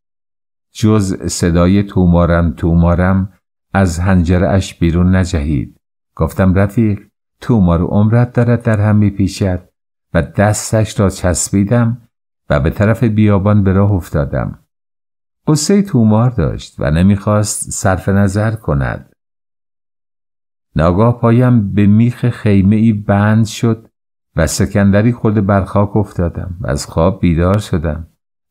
جز صدای تومارم تومارم از هنجره اش بیرون نجهید گفتم رفیق تو رو عمرت دارد در هم میپیچد و دستش را چسبیدم و به طرف بیابان به راه افتادم قصه تومار داشت و نمیخواست صرف نظر کند ناگاه پایم به میخ خیمه ای بند شد و سکندری خود برخاک افتادم و از خواب بیدار شدم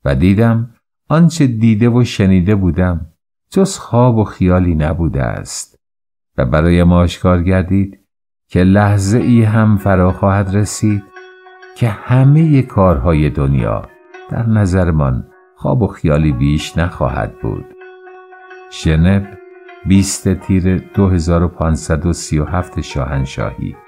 و دیدم آنچه دیده و شنیده بودم جز خواب و خیالی نبوده است و برای ما آشکار گردید که لحظه ای هم فرا خواهد رسید که همه کارهای دنیا در نظرمان خواب و خیالی بیش نخواهد بود شنب 20 تیر 2537 شاهنشاهی